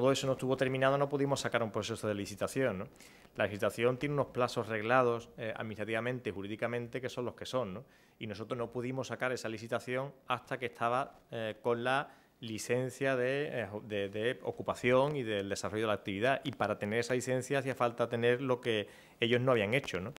todo eso no estuvo terminado, no pudimos sacar un proceso de licitación. La licitación tiene unos plazos reglados administrativamente eh, administrativamente, jurídicamente, que son los que son. ¿no? Y nosotros no pudimos sacar esa licitación hasta que estaba eh, con la licencia eh, de, de, ocupación y del desarrollo de la actividad. Y para tener esa licencia hacía falta tener lo que ellos no habían hecho. ¿no?